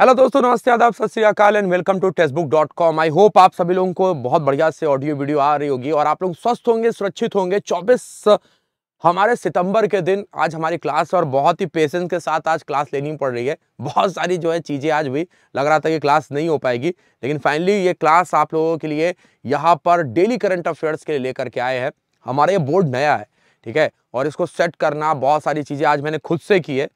hello दोस्तों नमस्ते आदाब सत श्रीकाल and welcome to Testbook dot com I hope आप सभी लोगों को बहुत बढ़िया से ऑडियो वीडियो आ रही होगी और आप लोग स्वस्थ होंगे सुरक्षित होंगे 24 हमारे सितंबर के दिन आज हमारी क्लास और बहुत ही पेशेंस के साथ आज क्लास लेनी पड़ रही है बहुत सारी जो है चीज़ें आज भी लग रहा था कि क्लास नहीं हो पाएगी लेकिन फाइनली ये क्लास आप लोगों के लिए यहाँ पर डेली करंट अफेयर्स के लिए लेकर के आए हैं हमारा ये बोर्ड नया है ठीक है और इसको सेट करना बहुत सारी चीज़ें आज मैंने खुद से की है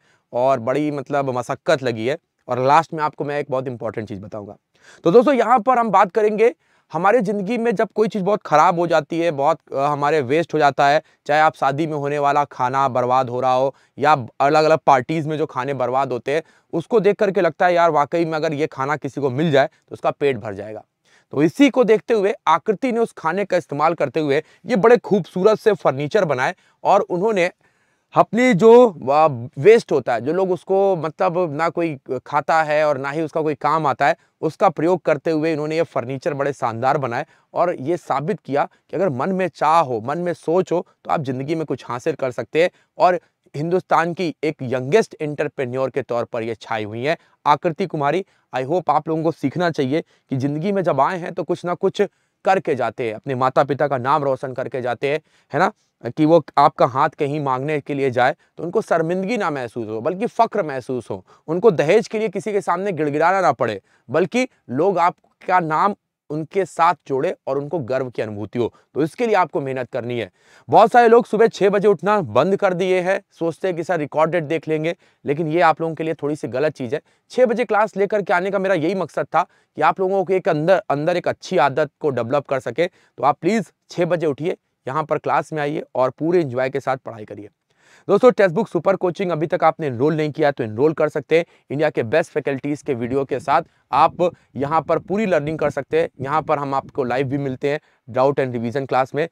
और बड़ी मतलब मशक्क़त लगी है और लास्ट में आपको मैं एक बहुत इंपॉर्टेंट चीज़ बताऊँगा तो दोस्तों यहाँ पर हम बात करेंगे हमारे ज़िंदगी में जब कोई चीज़ बहुत ख़राब हो जाती है बहुत हमारे वेस्ट हो जाता है चाहे आप शादी में होने वाला खाना बर्बाद हो रहा हो या अलग अलग पार्टीज़ में जो खाने बर्बाद होते हैं उसको देख करके लगता है यार वाकई में अगर ये खाना किसी को मिल जाए तो उसका पेट भर जाएगा तो इसी को देखते हुए आकृति ने उस खाने का इस्तेमाल करते हुए ये बड़े खूबसूरत से फर्नीचर बनाए और उन्होंने अपनी जो वेस्ट होता है जो लोग उसको मतलब ना कोई खाता है और ना ही उसका कोई काम आता है उसका प्रयोग करते हुए इन्होंने ये फर्नीचर बड़े शानदार बनाए और ये साबित किया कि अगर मन में चाह हो मन में सोच हो तो आप ज़िंदगी में कुछ हासिल कर सकते हैं और हिंदुस्तान की एक यंगेस्ट एंटरप्रेन्योर के तौर पर ये छाई हुई हैं आकृति कुमारी आई होप आप लोगों को सीखना चाहिए कि ज़िंदगी में जब आए हैं तो कुछ ना कुछ करके जाते हैं अपने माता पिता का नाम रोशन करके जाते हैं है ना कि वो आपका हाथ कहीं मांगने के लिए जाए तो उनको शर्मिंदगी ना महसूस हो बल्कि फ़ख्र महसूस हो उनको दहेज के लिए किसी के सामने गिड़गिड़ाना ना पड़े बल्कि लोग आपका नाम उनके साथ जोड़े और उनको गर्व की अनुभूति हो तो इसके लिए आपको मेहनत करनी है बहुत सारे लोग सुबह छः बजे उठना बंद कर दिए हैं सोचते हैं कि सर रिकॉर्ड डेट देख लेंगे लेकिन ये आप लोगों के लिए थोड़ी सी गलत चीज़ है छः बजे क्लास लेकर के आने का मेरा यही मकसद था कि आप लोगों को एक अंदर अंदर एक अच्छी आदत को डेवलप कर सके तो आप प्लीज़ छः बजे उठिए यहाँ पर क्लास में आइए और पूरे इंजॉय के साथ पढ़ाई करिए दोस्तों टेक्स्ट बुक सुपर कोचिंग अभी तक आपने इनरोल नहीं किया तो इनरोल कर सकते हैं इंडिया के बेस्ट फैकल्टीज़ के वीडियो के साथ आप यहाँ पर पूरी लर्निंग कर सकते हैं यहां पर हम आपको लाइव भी मिलते हैं डाउट एंड रिवीजन क्लास में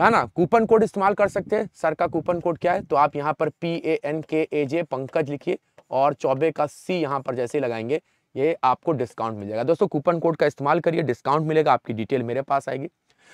है ना कूपन कोड इस्तेमाल कर सकते हैं सर का कूपन कोड क्या है तो आप यहाँ पर पी ए एन के ए जे पंकज लिखिए और चौबे का सी यहाँ पर जैसे लगाएंगे ये आपको डिस्काउंट मिल जाएगा दोस्तों कूपन कोड का इस्तेमाल करिए डिस्काउंट मिलेगा आपकी डिटेल मेरे पास आएगी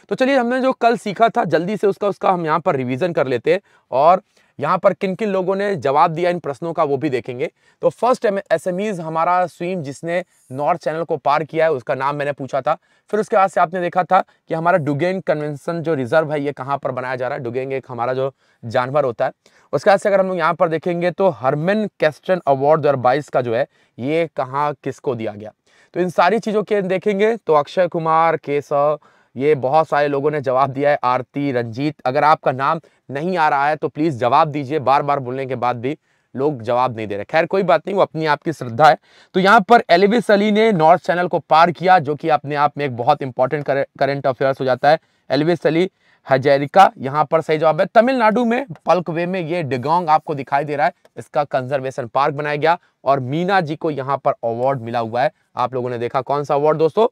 तो चलिए हमने जो कल सीखा था जल्दी से उसका उसका हम यहाँ पर रिवीजन कर लेते हैं और यहाँ पर किन किन लोगों ने जवाब दिया इन प्रश्नों का वो भी देखेंगे तो फर्स्ट एस हमारा स्वीम जिसने नॉर्थ चैनल को पार किया है उसका नाम मैंने पूछा था फिर उसके बाद से आपने देखा था कि हमारा डुगेन कन्वेंशन जो रिजर्व है ये कहाँ पर बनाया जा रहा है डुगेंग एक हमारा जो जानवर होता है उसके बाद से अगर हम लोग यहाँ पर देखेंगे तो हरमेन कैस्टन अवार्ड दो का जो है ये कहाँ किसको दिया गया तो इन सारी चीज़ों के देखेंगे तो अक्षय कुमार केशव ये बहुत सारे लोगों ने जवाब दिया है आरती रंजीत अगर आपका नाम नहीं आ रहा है तो प्लीज़ जवाब दीजिए बार बार बोलने के बाद भी लोग जवाब नहीं दे रहे खैर कोई बात नहीं वो अपनी आपकी श्रद्धा है तो यहाँ पर एलिविस अली ने नॉर्थ चैनल को पार किया जो कि अपने आप में एक बहुत इंपॉर्टेंट करेंट अफेयर्स हो जाता है एलिविस अली हजेरिका यहाँ पर सही जवाब है तमिलनाडु में पल्कवे में ये डिगोंग आपको दिखाई दे रहा है इसका कंजर्वेशन पार्क बनाया गया और मीना जी को यहाँ पर अवार्ड मिला हुआ है आप लोगों ने देखा कौन सा अवार्ड दोस्तों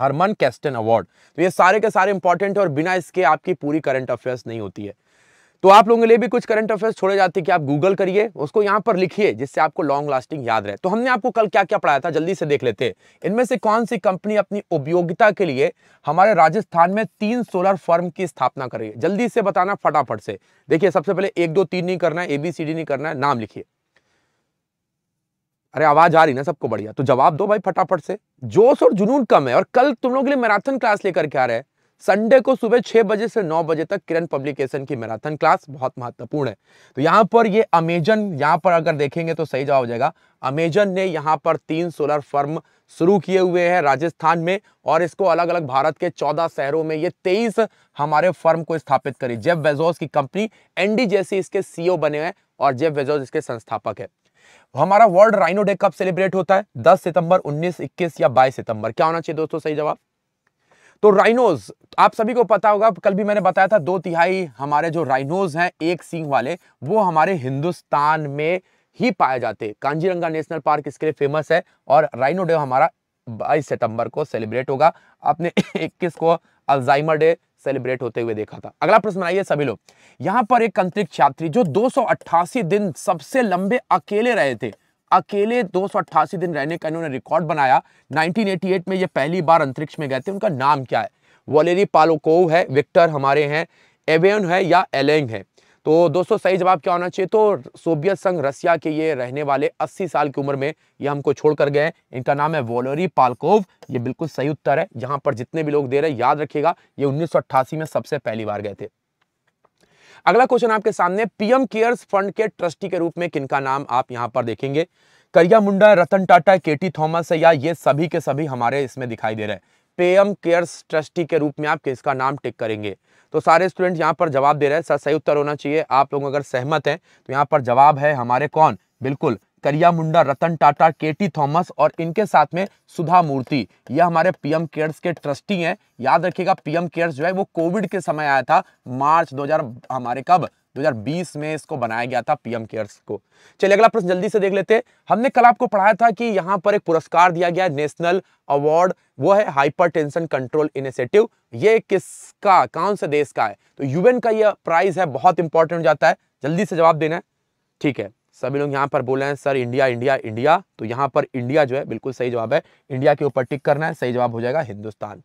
हरमन कैस्टन अवार्ड तो ये सारे के सारे इंपॉर्टेंट है और बिना इसके आपकी पूरी करंट अफेयर्स नहीं होती है तो आप लोगों के लिए भी कुछ करंट अफेयर्स छोड़े जाते हैं कि आप गूगल करिए उसको यहाँ पर लिखिए जिससे आपको लॉन्ग लास्टिंग याद रहे तो हमने आपको कल क्या क्या पढ़ाया था जल्दी से देख लेते हैं इनमें से कौन सी कंपनी अपनी उपयोगिता के लिए हमारे राजस्थान में तीन सोलर फर्म की स्थापना करिए जल्दी से बताना फटाफट से देखिए सबसे पहले एक दो तीन नहीं करना है एबीसीडी नहीं करना है नाम लिखिए अरे आवाज आ रही ना सबको बढ़िया तो जवाब दो भाई फटाफट से जोश और जुनून कम है और कल तुम लोगों के लिए मैराथन क्लास लेकर के आ रहे हैं संडे को सुबह छह बजे से नौ बजे तक किरण पब्लिकेशन की मैराथन क्लास बहुत महत्वपूर्ण है तो यहाँ पर ये अमेजन यहाँ पर अगर देखेंगे तो सही जवाब हो जाएगा अमेजन ने यहाँ पर तीन सोलर फर्म शुरू किए हुए हैं राजस्थान में और इसको अलग अलग भारत के चौदह शहरों में ये तेईस हमारे फर्म को स्थापित करी जेब वेजोस की कंपनी एनडी जैसी इसके सीईओ e बने हैं और जेब वेजोस इसके संस्थापक है हमारा वर्ल्ड राइनो डे कब सेलिब्रेट होता है 10 सितंबर 19, 21 या 22 सितंबर क्या होना चाहिए दोस्तों सही जवाब तो राइनोज आप सभी को पता होगा कल भी मैंने बताया था दो तिहाई हमारे जो राइनोज हैं एक सिंह वाले वो हमारे हिंदुस्तान में ही पाए जाते कांजीरंगा नेशनल पार्क इसके लिए फेमस है और राइनो डे हमारा बाईस सितंबर को सेलिब्रेट होगा आपने इक्कीस को अल्जाइमर डे सेलिब्रेट होते हुए देखा था अगला प्रश्न आइए सभी लोग यहाँ पर एक अंतरिक्ष यात्री जो 288 दिन सबसे लंबे अकेले रहे थे अकेले 288 दिन रहने का इन्होंने रिकॉर्ड बनाया 1988 में ये पहली बार अंतरिक्ष में गए थे उनका नाम क्या है वॉलेरी पालोकोव है विक्टर हमारे हैं एवेन है या एलेंग है तो दोस्तों सही जवाब क्या होना चाहिए तो सोवियत संघ रसिया के ये रहने वाले 80 साल की उम्र में ये हमको छोड़कर गए इनका नाम है वोलोरी पालकोव ये बिल्कुल सही उत्तर है यहाँ पर जितने भी लोग दे रहे हैं याद रखिएगा ये उन्नीस में सबसे पहली बार गए थे अगला क्वेश्चन आपके सामने पीएम केयर्स फंड के ट्रस्टी के रूप में किनका नाम आप यहाँ पर देखेंगे करिया मुंडा रतन टाटा के थॉमस है या ये सभी के सभी हमारे इसमें दिखाई दे रहे हैं पेयम केयर्स ट्रस्टी के रूप में आप किसका नाम टिक करेंगे तो सारे स्टूडेंट यहाँ पर जवाब दे रहे हैं सर सही उत्तर होना चाहिए आप लोग अगर सहमत हैं तो यहाँ पर जवाब है हमारे कौन बिल्कुल करिया मुंडा रतन टाटा केटी थॉमस और इनके साथ में सुधा मूर्ति ये हमारे पीएम केयर्स के ट्रस्टी हैं याद रखिएगा पीएम केयर्स जो है वो कोविड के समय आया था मार्च 2000 हमारे कब 2020 में इसको बनाया गया था पीएम केयर्स को चलिए अगला प्रश्न जल्दी से देख लेते हमने कल आपको पढ़ाया था कि यहाँ पर एक पुरस्कार दिया गया नेशनल अवार्ड वो है हाइपरटेंशन कंट्रोल इनिशिएटिव ये किसका कौन से देश का है तो यूएन का यह प्राइज है बहुत इंपॉर्टेंट हो जाता है जल्दी से जवाब देना है ठीक है सभी लोग यहाँ पर बोले हैं सर इंडिया इंडिया इंडिया तो यहाँ पर इंडिया जो है बिल्कुल सही जवाब है इंडिया के ऊपर टिक करना है सही जवाब हो जाएगा हिंदुस्तान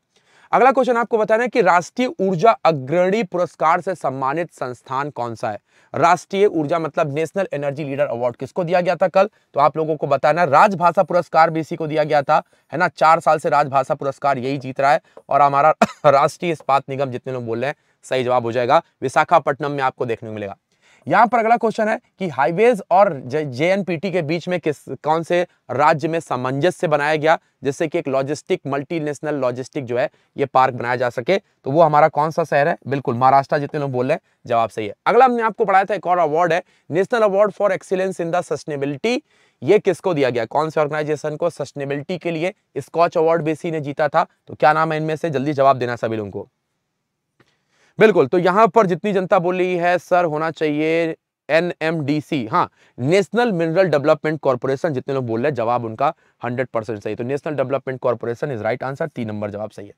अगला क्वेश्चन आपको बताना है कि राष्ट्रीय ऊर्जा अग्रणी पुरस्कार से सम्मानित संस्थान कौन सा है राष्ट्रीय ऊर्जा मतलब नेशनल एनर्जी लीडर अवार्ड किसको दिया गया था कल तो आप लोगों को बताना राजभाषा पुरस्कार भी इसी को दिया गया था है ना चार साल से राजभाषा पुरस्कार यही जीत रहा है और हमारा राष्ट्रीय इस्पात निगम जितने लोग बोल रहे हैं सही जवाब हो जाएगा विशाखापट्टनम में आपको देखने को मिलेगा यहां पर अगला क्वेश्चन है कि हाईवेज और जे के बीच में किस कौन से राज्य में सामंजस्य बनाया गया जिससे कि एक लॉजिस्टिक मल्टीनेशनल लॉजिस्टिक जो है ये पार्क बनाया जा सके तो वो हमारा कौन सा शहर है बिल्कुल महाराष्ट्र जितने लोग बोल रहे हैं जवाब सही है अगला हमने आपको पढ़ाया था एक और अवार्ड है national award for excellence in the sustainability ये किसको दिया गया कौन से ऑर्गेनाइजेशन को सस्टेनेबिलिटी के लिए स्कॉच अवार्ड बेसी ने जीता था तो क्या नाम है इनमें से जल्दी जवाब देना सभी लोगों को बिल्कुल तो यहां पर जितनी जनता बोल रही है सर होना चाहिए एन एम डी सी हाँ नेशनल मिनरल डेवलपमेंट कॉरपोरेशन जितने लोग बोल रहे हैं जवाब उनका हंड्रेड परसेंट सही तो national development corporation is right answer तीन नंबर जवाब सही है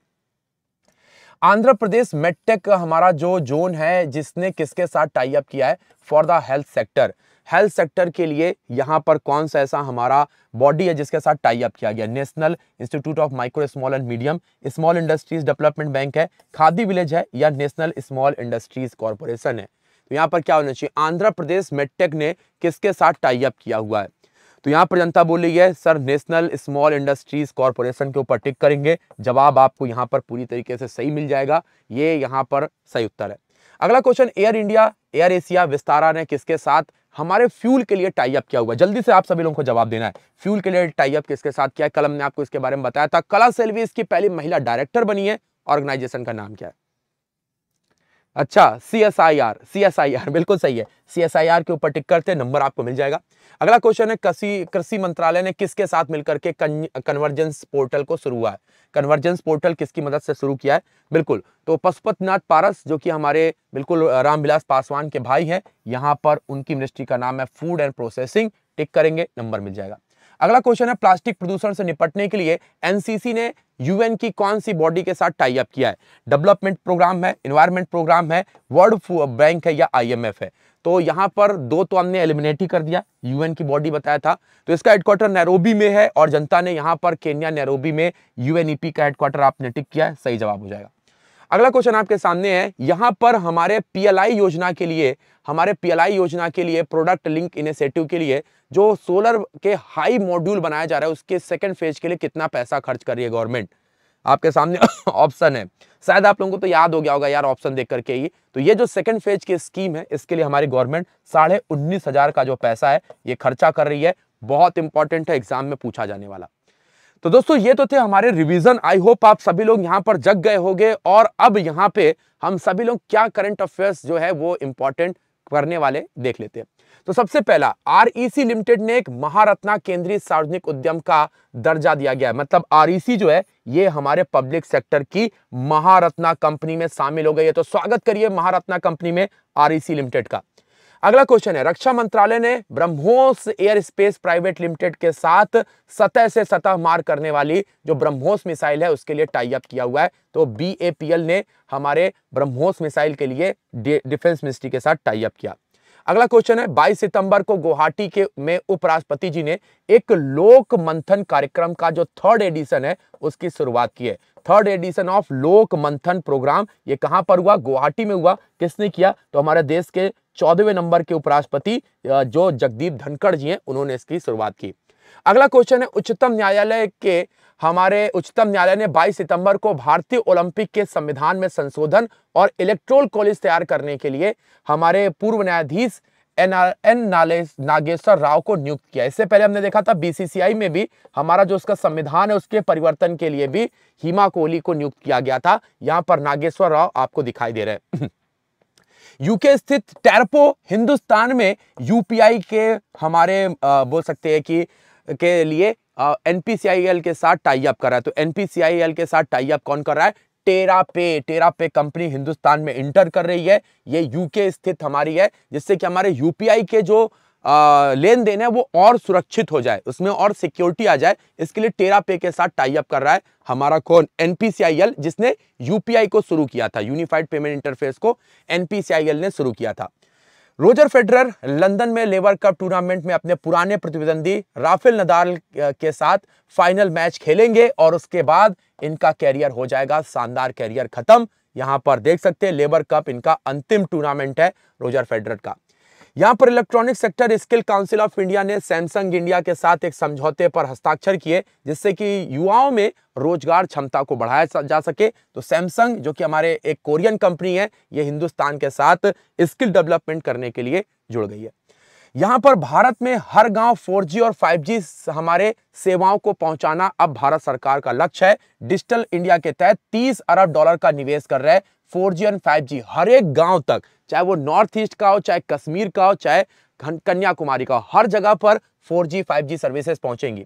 आंध्र प्रदेश मेटेक हमारा जो जोन है जिसने किसके साथ टाई अप किया है for the health sector health sector के लिए यहाँ पर कौन सा ऐसा हमारा बॉडी है जिसके साथ टाई अप किया गया national institute of micro small and medium small industries development bank है खादी विलेज है या नेशनल स्मॉल इंडस्ट्रीज कॉरपोरेशन है तो यहाँ पर क्या होना चाहिए आंध्र प्रदेश मेडटेक ने किसके साथ टाई अप किया हुआ है तो यहाँ पर जनता बोल रही है sir national small industries corporation के ऊपर टिक करेंगे जवाब आपको यहाँ पर पूरी तरीके से सही मिल जाएगा ये यहाँ पर सही उत्तर है अगला question Air India Air Asia Vistara ने किसके साथ हमारे फ्यूल के लिए टाइप किया क्या हुआ जल्दी से आप सभी लोगों को जवाब देना है फ्यूल के लिए टाइप किसके साथ क्या है कलम ने आपको इसके बारे में बताया था कला सेल्वी इसकी पहली महिला डायरेक्टर बनी है ऑर्गेनाइजेशन का नाम क्या है अच्छा C S I R C S I R बिल्कुल सही है सी एस आई आर के ऊपर टिक करते नंबर आपको मिल जाएगा अगला क्वेश्चन है कृषि कृषि मंत्रालय ने किसके साथ मिलकर के कन्वर्जेंस पोर्टल को शुरू हुआ है कन्वर्जेंस पोर्टल किसकी मदद से शुरू किया है बिल्कुल तो पशुपतनाथ पारस जो कि हमारे बिल्कुल रामविलास पासवान के भाई हैं यहाँ पर उनकी मिनिस्ट्री का नाम है फूड एंड प्रोसेसिंग टिक करेंगे नंबर मिल जाएगा अगला क्वेश्चन है प्लास्टिक प्रदूषण से निपटने के लिए एनसीसी ने यूएन की कौन सी बॉडी के साथ टाई अप किया है डेवलपमेंट प्रोग्राम है इन्वायरमेंट प्रोग्राम है वर्ल्ड बैंक है या आईएमएफ है तो यहाँ पर दो तो हमने एलिमिनेट ही कर दिया यूएन की बॉडी बताया था तो इसका हेडक्वार्टर नैरोबी में है और जनता ने यहाँ पर केन्या नैरोबी में यूएनईपी e का हेडक्वार्टर आपने टिक किया है सही जवाब हो जाएगा अगला क्वेश्चन आपके सामने है यहाँ पर हमारे पीएलआई योजना के लिए हमारे पीएलआई योजना के लिए प्रोडक्ट लिंक इनिशिएटिव के लिए जो सोलर के हाई मॉड्यूल बनाया जा रहा है उसके सेकेंड फेज के लिए कितना पैसा खर्च कर रही है गवर्नमेंट आपके सामने ऑप्शन है शायद आप लोगों को तो याद हो गया होगा यार ऑप्शन देख करके ही तो ये जो सेकंड फेज की स्कीम है इसके लिए हमारी गवर्नमेंट साढ़े उन्नीस हजार का जो पैसा है ये खर्चा कर रही है बहुत इंपॉर्टेंट है एग्जाम में पूछा जाने वाला तो दोस्तों ये तो थे हमारे रिवीजन आई होप आप सभी लोग यहाँ पर जग गए होंगे और अब यहाँ पे हम सभी लोग क्या करंट अफेयर्स जो है वो इम्पोर्टेंट करने वाले देख लेते हैं तो सबसे पहला आरईसी लिमिटेड e ने एक महारत्ना केंद्रीय सार्वजनिक उद्यम का दर्जा दिया गया है मतलब आरईसी e जो है ये हमारे पब्लिक सेक्टर की महारत्ना कंपनी में शामिल हो गई है तो स्वागत करिए महारत्ना कंपनी में आरईसी लिमिटेड e का अगला क्वेश्चन है रक्षा मंत्रालय ने BrahMos aerospace private limited के साथ सतह से सतह मार करने वाली जो ब्रह्मोस मिसाइल है उसके लिए टाई अप किया हुआ है तो बी ने हमारे ब्रह्मोस मिसाइल के लिए डिफेंस मिनिस्ट्री के साथ टाई अप किया अगला क्वेश्चन है 22 सितंबर को गुवाहाटी के में उपराष्ट्रपति जी ने एक लोक मंथन कार्यक्रम का जो थर्ड एडिशन है उसकी शुरुआत की है थर्ड एडिशन ऑफ लोक मंथन प्रोग्राम ये कहां पर हुआ गुवाहाटी में हुआ किसने किया तो हमारे देश के चौदहवें नंबर के उपराष्ट्रपति जो जगदीप धनखड़ जी हैं उन्होंने इसकी शुरुआत की अगला क्वेश्चन है उच्चतम न्यायालय के हमारे उच्चतम न्यायालय ने 22 सितंबर को भारतीय ओलंपिक के संविधान में संशोधन और इलेक्ट्रोल कॉलेज तैयार करने के लिए हमारे पूर्व न्यायाधीश एन एन नागेश्वर राव को नियुक्त किया इससे पहले हमने देखा था बीसीसीआई में भी हमारा जो उसका संविधान है उसके परिवर्तन के लिए भी हिमा कोहली को नियुक्त किया गया था यहाँ पर नागेश्वर राव आपको दिखाई दे रहे हैं यूके स्थित टैरपो हिंदुस्तान में यूपीआई के हमारे आ, बोल सकते हैं कि के लिए एन के साथ टाई अप कर रहा है तो एन के साथ टाई अप कौन कर रहा है टेरा पे टेरा पे कंपनी हिंदुस्तान में इंटर कर रही है ये यूके स्थित हमारी है जिससे कि हमारे यूपीआई के जो लेन देन है वो और सुरक्षित हो जाए उसमें और सिक्योरिटी आ जाए इसके लिए टेरा पे के साथ टाई अप कर रहा है हमारा कौन एन जिसने यूपीआई को शुरू किया था यूनिफाइड पेमेंट इंटरफेस को एन ने शुरू किया था रोजर फेडरर लंदन में लेबर कप टूर्नामेंट में अपने पुराने प्रतिद्वंदी राफेल नदाल के साथ फाइनल मैच खेलेंगे और उसके बाद इनका कैरियर हो जाएगा शानदार कैरियर खत्म यहां पर देख सकते हैं लेबर कप इनका अंतिम टूर्नामेंट है रोजर फेडरर का यहां पर electronic sector skill council of India ने सैमसंग इंडिया के साथ एक समझौते पर हस्ताक्षर किए जिससे कि युवाओं में रोजगार क्षमता को बढ़ाया जा सके तो सैमसंग जो कि हमारे एक कोरियन कंपनी है ये हिंदुस्तान के साथ स्किल डेवलपमेंट करने के लिए जुड़ गई है यहां पर भारत में हर गांव 4G और 5G हमारे सेवाओं को पहुंचाना अब भारत सरकार का लक्ष्य है डिजिटल इंडिया के तहत 30 अरब डॉलर का निवेश कर रहे 4G और 5G हर एक गांव तक चाहे वो नॉर्थ ईस्ट का हो चाहे कश्मीर का हो चाहे कन्याकुमारी का हो हर जगह पर 4G 5G सर्विसेज पहुंचेंगी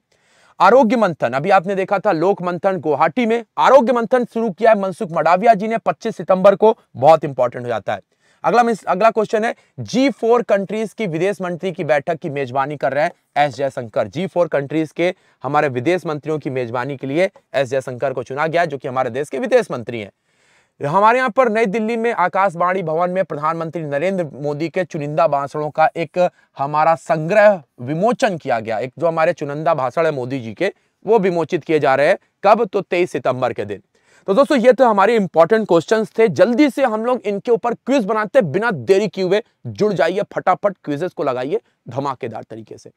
आरोग्य मंथन अभी आपने देखा था लोक मंथन गुवाहाटी में आरोग्य मंथन शुरू किया है मनसुख मडाविया जी ने 25 सितंबर को बहुत इंपॉर्टेंट हो जाता है अगला अगला क्वेश्चन है जी फोर कंट्रीज की विदेश मंत्री की बैठक की मेजबानी कर रहे हैं S Jaishankar ji four countries के हमारे विदेश मंत्रियों की मेजबानी के लिए एस जयशंकर को चुना गया जो कि हमारे देश के विदेश मंत्री हैं हमारे यहाँ पर नई दिल्ली में आकाशवाणी भवन में प्रधानमंत्री नरेंद्र मोदी के चुनिंदा भाषणों का एक हमारा संग्रह विमोचन किया गया एक जो हमारे चुनिंदा भाषण है मोदी जी के वो विमोचित किए जा रहे हैं कब तो तेईस सितंबर के दिन तो दोस्तों ये तो हमारे इंपॉर्टेंट क्वेश्चंस थे जल्दी से हम लोग इनके ऊपर क्विज बनाते बिना देरी किए हुए जुड़ जाइए फटाफट क्विजेस को लगाइए धमाकेदार तरीके से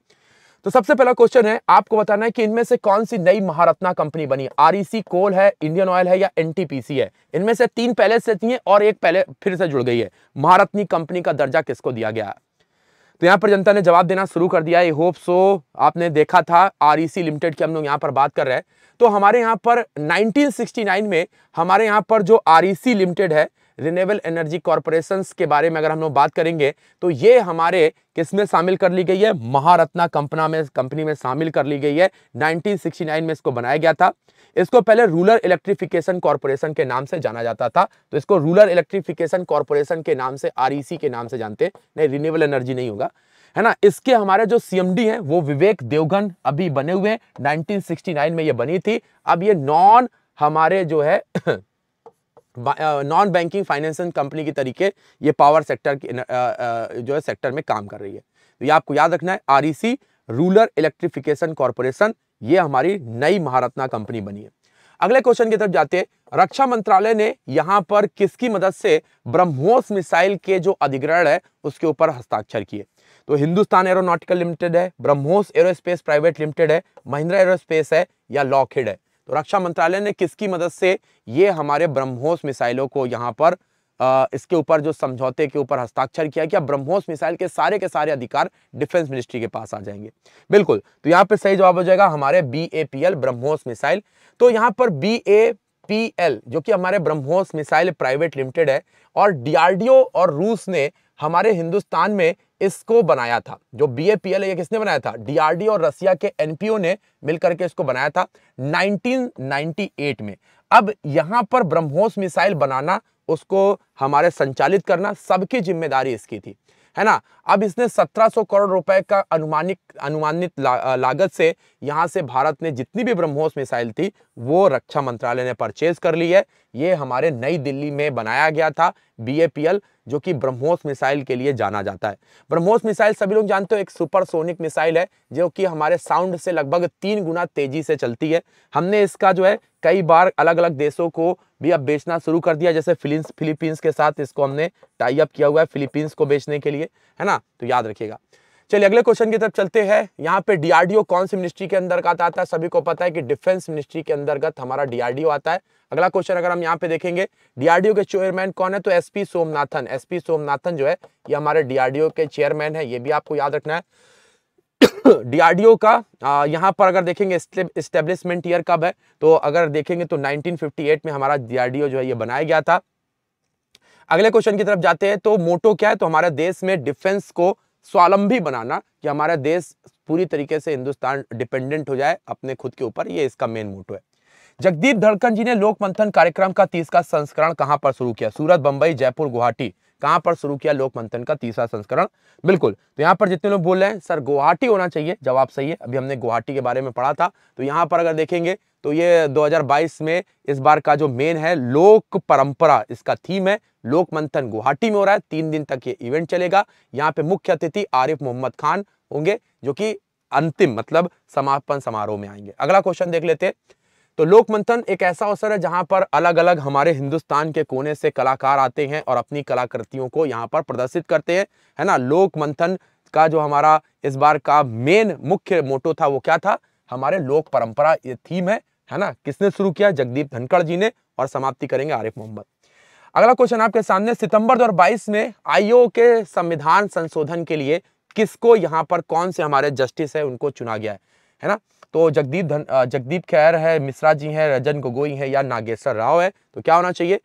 तो सबसे पहला क्वेश्चन है आपको बताना है कि इनमें से कौन सी नई महारत्ना कंपनी बनी आरईसी कोल है इंडियन ऑयल e है या एनटीपीसी है इनमें से तीन पहले से थी और एक पहले फिर से जुड़ गई है महारत्नी कंपनी का दर्जा किसको दिया गया तो यहाँ पर जनता ने जवाब देना शुरू कर दिया आई होप सो आपने देखा था आरईसी लिमिटेड e की हम लोग यहाँ पर बात कर रहे हैं तो हमारे यहाँ पर 1969 में हमारे यहाँ पर जो आरईसी लिमिटेड e है रिनेबल एनर्जी कॉरपोरेशन के बारे में अगर हम लोग बात करेंगे तो ये हमारे किसमें शामिल कर ली गई है महारत्ना कंपना में कंपनी में शामिल कर ली गई है 1969 में इसको बनाया गया था इसको पहले रूरल इलेक्ट्रिफिकेशन कॉरपोरेशन के नाम से जाना जाता था तो इसको रूरल इलेक्ट्रिफिकेशन कॉरपोरेशन के नाम से आर के नाम से जानते नहीं रिन्यूएबल एनर्जी नहीं होगा है ना इसके हमारे जो सीएमडी हैं वो विवेक देवगन अभी बने हुए हैं 1969 में ये बनी थी अब ये नॉन हमारे जो है नॉन बैंकिंग फाइनेंशियल कंपनी के तरीके ये पावर सेक्टर की uh, uh, जो है सेक्टर में काम कर रही है तो ये आपको याद रखना है आर रूरल इलेक्ट्रिफिकेशन कॉरपोरेशन ये हमारी नई महारत्ना कंपनी बनी है अगले क्वेश्चन की तरफ जाते हैं रक्षा मंत्रालय ने यहाँ पर किसकी मदद से ब्रह्मोस मिसाइल के जो अधिग्रहण है उसके ऊपर हस्ताक्षर किए तो हिंदुस्तान एरोनॉटिकल लिमिटेड है ब्रह्मोस एरोस्पेस प्राइवेट लिमिटेड है महिंद्रा एरोस्पेस है या लॉकहेड है तो रक्षा मंत्रालय ने किसकी मदद से ये हमारे ब्रह्मोस मिसाइलों को यहाँ पर आ, इसके ऊपर जो समझौते के ऊपर हस्ताक्षर किया गया ब्रह्मोस मिसाइल के सारे के सारे अधिकार डिफेंस मिनिस्ट्री के पास आ जाएंगे बिल्कुल तो यहाँ पर सही जवाब हो जाएगा हमारे B A P L BrahMos missile तो यहाँ पर बी ए पी एल जो कि हमारे ब्रह्मोस मिसाइल प्राइवेट लिमिटेड है और डीआरडीओ और रूस ने हमारे हिंदुस्तान में इसको बनाया था जो बी ए पी एल ये किसने बनाया था डीआरडी और रसिया के एनपीओ ने मिलकर के इसको बनाया था 1998 में अब यहाँ पर ब्रह्मोस मिसाइल बनाना उसको हमारे संचालित करना सबकी जिम्मेदारी इसकी थी है ना अब इसने 1700 करोड़ रुपए का अनुमानित अनुमानित ला, लागत से यहाँ से भारत ने जितनी भी ब्रह्मोस मिसाइल थी वो रक्षा मंत्रालय ने परचेज कर ली है ये हमारे नई दिल्ली में बनाया गया था बी जो कि ब्रह्मोस मिसाइल के लिए जाना जाता है ब्रह्मोस मिसाइल सभी लोग जानते हो एक सुपरसोनिक मिसाइल है जो कि हमारे साउंड से लगभग तीन गुना तेजी से चलती है हमने इसका जो है कई बार अलग अलग देशों को भी अब बेचना शुरू कर दिया जैसे फिलिंस फिलीपींस के साथ इसको हमने टाइप किया हुआ है फिलीपींस को बेचने के लिए है ना तो याद रखिएगा चलिए अगले क्वेश्चन की तरफ चलते हैं यहाँ पे डीआरडीओ कौन सी मिनिस्ट्री के अंतर्गत आता है सभी को पता है कि डिफेंस मिनिस्ट्री के अंतर्गत हमारा डीआरडीओ आता है अगला क्वेश्चन अगर हम यहाँ पे देखेंगे डीआरडीओ के चेयरमैन कौन है तो एसपी सोमनाथन एसपी सोमनाथन जो है ये हमारे डीआरडीओ के चेयरमैन है ये भी आपको याद रखना है डीआरडीओ का यहाँ पर अगर देखेंगे स्टेब्लिशमेंट ईयर कब है तो अगर देखेंगे तो नाइनटीन में हमारा डीआरडीओ जो है ये बनाया गया था अगले क्वेश्चन की तरफ जाते हैं तो मोटो क्या है तो हमारे देश में डिफेंस को स्वावलंबी बनाना कि हमारा देश पूरी तरीके से हिंदुस्तान डिपेंडेंट हो जाए अपने खुद के ऊपर ये इसका मेन मोटो है जगदीप धड़कन जी ने लोक मंथन कार्यक्रम का तीसरा संस्करण कहां पर शुरू किया सूरत बंबई जयपुर गुवाहाटी कहाँ पर शुरू किया लोक मंथन का तीसरा संस्करण बिल्कुल तो यहाँ पर जितने लोग बोल रहे हैं सर गुवाहाटी होना चाहिए जवाब सही है अभी हमने गुवाहाटी के बारे में पढ़ा था तो यहाँ पर अगर देखेंगे तो ये 2022 में इस बार का जो मेन है लोक परंपरा इसका थीम है लोक मंथन गुवाहाटी में हो रहा है तीन दिन तक ये इवेंट चलेगा यहाँ पे मुख्य अतिथि आरिफ मोहम्मद खान होंगे जो कि अंतिम मतलब समापन समारोह में आएंगे अगला क्वेश्चन देख लेते हैं तो लोक मंथन एक ऐसा अवसर है जहां पर अलग अलग हमारे हिंदुस्तान के कोने से कलाकार आते हैं और अपनी कलाकृतियों को यहाँ पर प्रदर्शित करते हैं है ना लोक मंथन का जो हमारा इस बार का मेन मुख्य मोटो था वो क्या था हमारे लोक परंपरा ये थीम है है ना किसने शुरू किया जगदीप धनखड़ जी ने और समाप्ति करेंगे आरिफ मोहम्मद अगला क्वेश्चन आपके सामने सितंबर दो में आईओ के संविधान संशोधन के लिए किसको यहाँ पर कौन से हमारे जस्टिस है उनको चुना गया है है ना तो जगदीप धन जगदीप खैर है मिश्रा जी हैं रजन गोगोई हैं या नागेश्वर राव है तो क्या होना चाहिए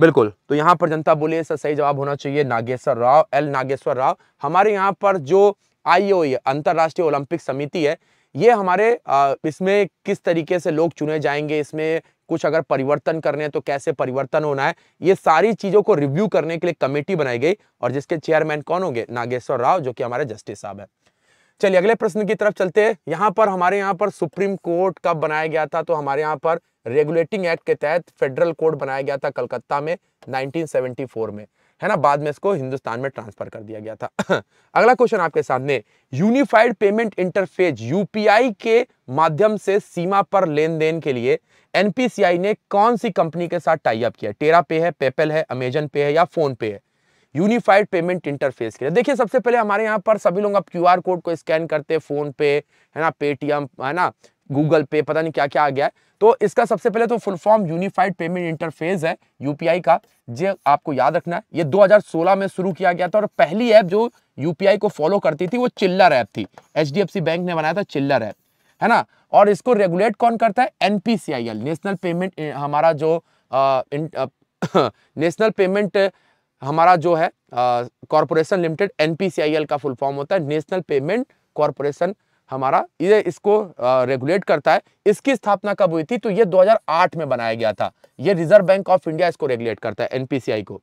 बिल्कुल तो यहाँ पर जनता बोली इसका सही जवाब होना चाहिए नागेश्वर राव एल नागेश्वर राव हमारे यहाँ पर जो आई ओ अंतर्राष्ट्रीय ओलंपिक समिति है ये हमारे इसमें किस तरीके से लोग चुने जाएंगे इसमें कुछ अगर परिवर्तन करने हैं तो कैसे परिवर्तन होना है ये सारी चीज़ों को रिव्यू करने के लिए कमेटी बनाई गई और जिसके चेयरमैन कौन होंगे नागेश्वर राव जो कि हमारे जस्टिस साहब है चलिए अगले प्रश्न की तरफ चलते हैं यहाँ पर हमारे यहाँ पर सुप्रीम कोर्ट कब बनाया गया था तो हमारे यहाँ पर रेगुलेटिंग एक्ट के तहत फेडरल कोर्ट बनाया गया था कलकत्ता में 1974 में है ना बाद में इसको हिंदुस्तान में ट्रांसफर कर दिया गया था अगला क्वेश्चन आपके सामने यूनिफाइड पेमेंट इंटरफेज यूपीआई के माध्यम से सीमा पर लेन देन के लिए एनपीसीआई ने कौन सी कंपनी के साथ टाइप किया टेरा पे है पेपल है अमेजन पे है या फोन पे है यूनिफाइड पेमेंट इंटरफेस के लिए देखिए सबसे पहले हमारे यहाँ पर सभी लोग अब क्यू कोड को स्कैन करते हैं फोन पे है ना पेटीएम है ना गूगल पे पता नहीं क्या क्या आ गया है तो इसका सबसे पहले तो full form unified payment interface है यूपीआई का जो आपको याद रखना है ये 2016 में शुरू किया गया था और पहली ऐप जो यूपीआई को फॉलो करती थी वो चिल्लर ऐप थी एचडीएफसी बैंक ने बनाया था चिल्लर ऐप है ना और इसको रेगुलेट कौन करता है एनपीसीआईएल नेशनल पेमेंट हमारा जो आ, इन, आ, नेशनल पेमेंट हमारा जो है कॉरपोरेशन लिमिटेड एन का फुल फॉर्म होता है नेशनल पेमेंट कॉरपोरेशन हमारा ये इसको रेगुलेट करता है इसकी स्थापना कब हुई थी तो ये 2008 में बनाया गया था ये रिजर्व बैंक ऑफ इंडिया इसको रेगुलेट करता है एनपीसीआई को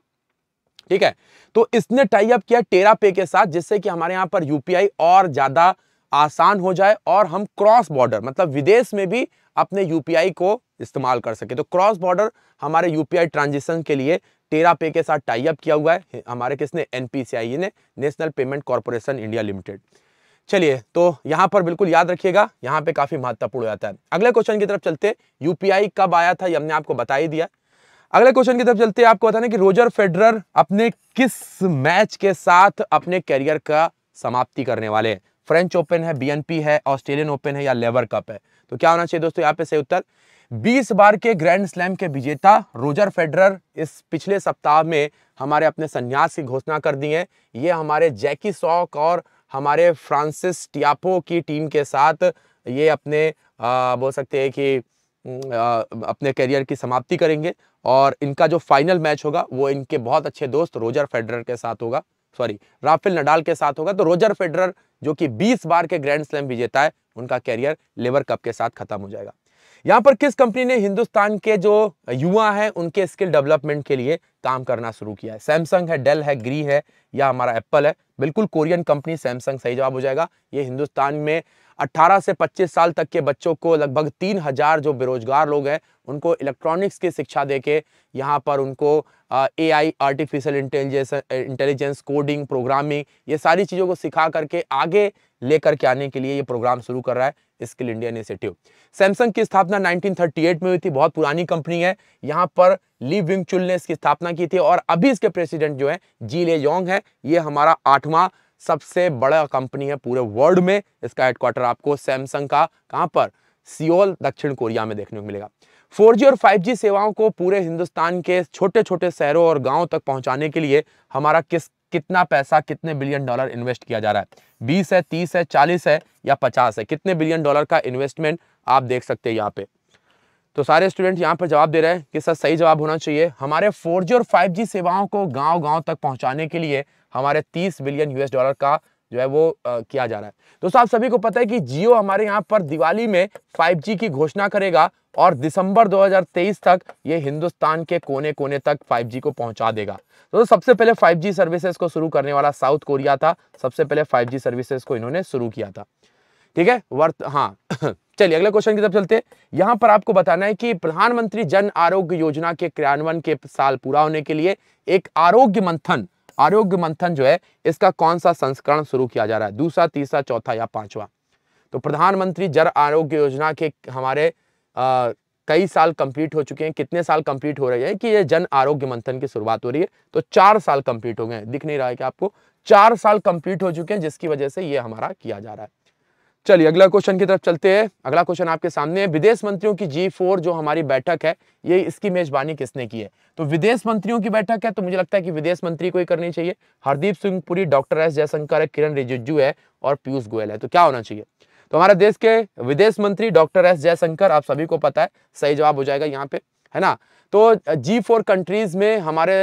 ठीक है तो इसने टाई अप किया टेरा पे के साथ जिससे कि हमारे यहाँ पर यूपीआई और ज़्यादा आसान हो जाए और हम क्रॉस बॉर्डर मतलब विदेश में भी अपने यूपीआई को इस्तेमाल कर सके तो क्रॉस बॉर्डर हमारे यूपीआई ट्रांजेक्शन के लिए टेरा पे के साथ टाई अप किया हुआ है हमारे किसने एन e ने national payment corporation India limited चलिए तो यहाँ पर बिल्कुल याद रखिएगा यहाँ पे काफ़ी महत्वपूर्ण हो जाता है अगले क्वेश्चन की तरफ चलते यूपीआई कब आया था ये हमने आपको बता ही दिया अगले क्वेश्चन की तरफ चलते आपको बताना कि रोजर फेडरर अपने किस मैच के साथ अपने कैरियर का समाप्ति करने वाले फ्रेंच ओपन है बीएनपी है ऑस्ट्रेलियन ओपन है या लेबर कप है तो क्या होना चाहिए दोस्तों यहाँ पे सही उत्तर 20 बार के ग्रैंड स्लैम के विजेता रोजर फेडरर इस पिछले सप्ताह में हमारे अपने संन्यास की घोषणा कर दी है ये हमारे जैकी सॉक और हमारे फ्रांसिस टियापो की टीम के साथ ये अपने आ, बोल सकते हैं कि आ, अपने करियर की समाप्ति करेंगे और इनका जो फाइनल मैच होगा वो इनके बहुत अच्छे दोस्त रोजर फेडरर के साथ होगा सॉरी राफेल नडाल के साथ होगा तो रोजर फेडरर जो कि 20 बार के ग्रैंड स्लैम विजेता है उनका कैरियर लेबर कप के साथ खत्म हो जाएगा यहाँ पर किस कंपनी ने हिंदुस्तान के जो युवा हैं उनके स्किल डेवलपमेंट के लिए काम करना शुरू किया है सैमसंग है डेल है ग्री है या हमारा एप्पल है बिल्कुल कोरियन कंपनी सैमसंग सही जवाब हो जाएगा ये हिंदुस्तान में 18 से 25 साल तक के बच्चों को लगभग 3000 जो बेरोजगार लोग हैं उनको इलेक्ट्रॉनिक्स की शिक्षा देके यहाँ पर उनको A I artificial intelligence intelligence coding programming ये सारी चीज़ों को सिखा करके आगे लेकर के आने के लिए ये प्रोग्राम शुरू कर रहा है स्किल इंडिया इनिशिएटिव सैमसंग की स्थापना 1938 में हुई थी बहुत पुरानी कंपनी है यहाँ पर ली विंग चुल ने इसकी स्थापना की थी और अभी इसके प्रेसिडेंट जो है जी ले योंग है ये हमारा आठवां सबसे बड़ा कंपनी है पूरे वर्ल्ड में इसका हेडक्वार्टर आपको सैमसंग का कहां पर सियोल दक्षिण कोरिया में देखने को मिलेगा 4G और 5G सेवाओं को पूरे हिंदुस्तान के छोटे छोटे शहरों और गांवों तक पहुंचाने के लिए हमारा किस कितना पैसा कितने बिलियन डॉलर इन्वेस्ट किया जा रहा है बीस है तीस है चालीस है या पचास है कितने बिलियन डॉलर का इन्वेस्टमेंट आप देख सकते हैं यहाँ पे तो सारे स्टूडेंट यहाँ पर जवाब दे रहे हैं कि सर सही जवाब होना चाहिए हमारे 4G और 5G सेवाओं को गांव गांव तक पहुंचाने के लिए हमारे 30 बिलियन यूएस डॉलर का जो है वो आ, किया जा रहा है दोस्तों आप सभी को पता है कि जियो हमारे यहाँ पर दिवाली में 5G की घोषणा करेगा और दिसंबर 2023 तक ये हिंदुस्तान के कोने कोने तक 5G को पहुंचा देगा तो सबसे पहले 5G सर्विसेज को शुरू करने वाला साउथ कोरिया था सबसे पहले 5G सर्विसेज को इन्होंने शुरू किया था ठीक है वर्त हाँ चलिए अगले क्वेश्चन की तरफ चलते हैं यहाँ पर आपको बताना है कि प्रधानमंत्री जन आरोग्य योजना के क्रियान्वयन के साल पूरा होने के लिए एक आरोग्य मंथन आरोग्य मंथन जो है इसका कौन सा संस्करण शुरू किया जा रहा है दूसरा तीसरा चौथा या पांचवा तो प्रधानमंत्री जन आरोग्य योजना के हमारे आ, कई साल कंप्लीट हो चुके हैं कितने साल कंप्लीट हो रहे हैं कि ये जन आरोग्य मंथन की शुरुआत हो रही है तो चार साल कंप्लीट हो गए दिख नहीं रहा है कि आपको चार साल कंप्लीट हो चुके हैं जिसकी वजह से ये हमारा किया जा रहा है चलिए अगला क्वेश्चन की तरफ चलते हैं अगला क्वेश्चन आपके सामने है विदेश मंत्रियों की जी फोर जो हमारी बैठक है ये इसकी मेजबानी किसने की है तो विदेश मंत्रियों की बैठक है तो मुझे लगता है कि विदेश मंत्री को ही करनी चाहिए हरदीप सिंह पुरी डॉक्टर एस जयशंकर है किरण रिजिजू है और पीयूष गोयल है तो क्या होना चाहिए तो हमारे देश के विदेश मंत्री डॉक्टर एस जयशंकर आप सभी को पता है सही जवाब हो जाएगा यहाँ पे है ना तो जी फोर कंट्रीज में हमारे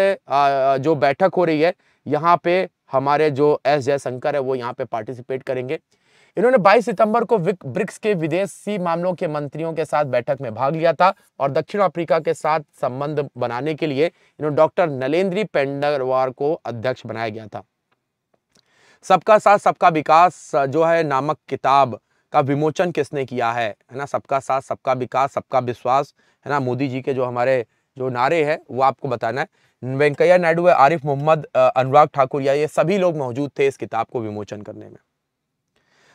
जो बैठक हो रही है यहाँ पे हमारे जो एस जयशंकर है वो यहाँ पे पार्टिसिपेट करेंगे इन्होंने 22 सितंबर को ब्रिक्स के विदेशी मामलों के मंत्रियों के साथ बैठक में भाग लिया था और दक्षिण अफ्रीका के साथ संबंध बनाने के लिए इन्होंने डॉक्टर नलेंद्री पेंडरवार को अध्यक्ष बनाया गया था सबका साथ सबका विकास जो है नामक किताब का विमोचन किसने किया है है ना सबका साथ सबका विकास सबका विश्वास है ना मोदी जी के जो हमारे जो नारे है वो आपको बताना है वेंकैया नायडू आरिफ मोहम्मद अनुराग ठाकुर या ये सभी लोग मौजूद थे इस किताब को विमोचन करने में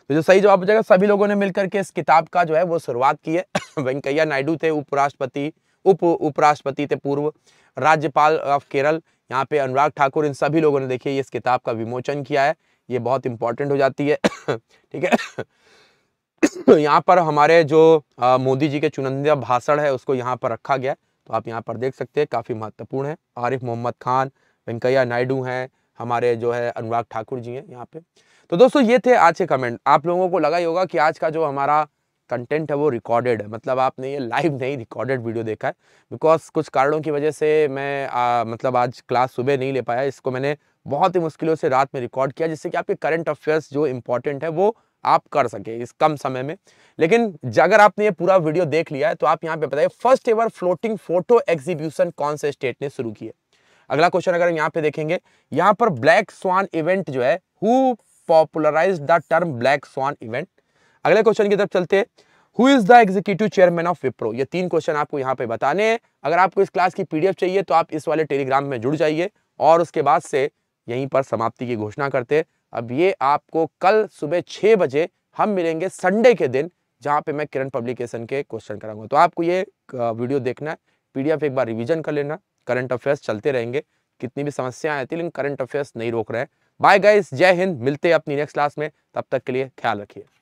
तो जो सही जवाब हो जाएगा सभी लोगों ने मिलकर के इस किताब का जो है वो शुरुआत की है वेंकैया नायडू थे उपराष्ट्रपति उप उपराष्ट्रपति थे पूर्व राज्यपाल ऑफ केरल यहाँ पे अनुराग ठाकुर इन सभी लोगों ने देखिए इस किताब का विमोचन किया है ये बहुत इंपॉर्टेंट हो जाती है ठीक है यहाँ पर हमारे जो मोदी जी के चुनिंदा भाषण है उसको यहाँ पर रखा गया तो आप यहाँ पर देख सकते हैं काफ़ी महत्वपूर्ण है आरिफ मोहम्मद खान वेंकैया नायडू हैं हमारे जो है अनुराग ठाकुर जी हैं यहाँ पे तो दोस्तों ये थे आज के कमेंट आप लोगों को लगा ही होगा कि आज का जो हमारा कंटेंट है वो रिकॉर्डेड है मतलब आपने ये लाइव नहीं रिकॉर्डेड वीडियो देखा है बिकॉज कुछ कारणों की वजह से मैं आ, मतलब आज क्लास सुबह नहीं ले पाया इसको मैंने बहुत ही मुश्किलों से रात में रिकॉर्ड किया जिससे कि आपके करंट अफेयर्स जो इंपॉर्टेंट है वो आप कर सके इस कम समय में लेकिन अगर आपने ये पूरा वीडियो देख लिया है तो आप यहाँ पे बताइए first ever floating photo exhibition कौन से स्टेट ने शुरू किया अगला क्वेश्चन अगर हम यहाँ पे देखेंगे यहाँ पर ब्लैक स्वान इवेंट जो है who popularize the term black swan event अगले क्वेश्चन की तरफ चलते who is the executive chairman of Wipro ये तीन क्वेश्चन आपको यहाँ पे बताने हैं अगर आपको इस क्लास की पीडीएफ चाहिए तो आप इस वाले टेलीग्राम में जुड़ जाइए और उसके बाद से यहीं पर समाप्ति की घोषणा करते अब ये आपको कल सुबह छः बजे हम मिलेंगे संडे के दिन जहाँ पे मैं किरण पब्लिकेशन के क्वेश्चन कराऊंगा तो आपको ये वीडियो देखना है पी एक बार रिविजन कर लेना करंट अफेयर्स चलते रहेंगे कितनी भी समस्याएं आती लेकिन करंट अफेयर्स नहीं रोक रहे हैं बाय गाइस जय हिंद मिलते हैं अपनी नेक्स्ट क्लास में तब तक के लिए ख्याल रखिए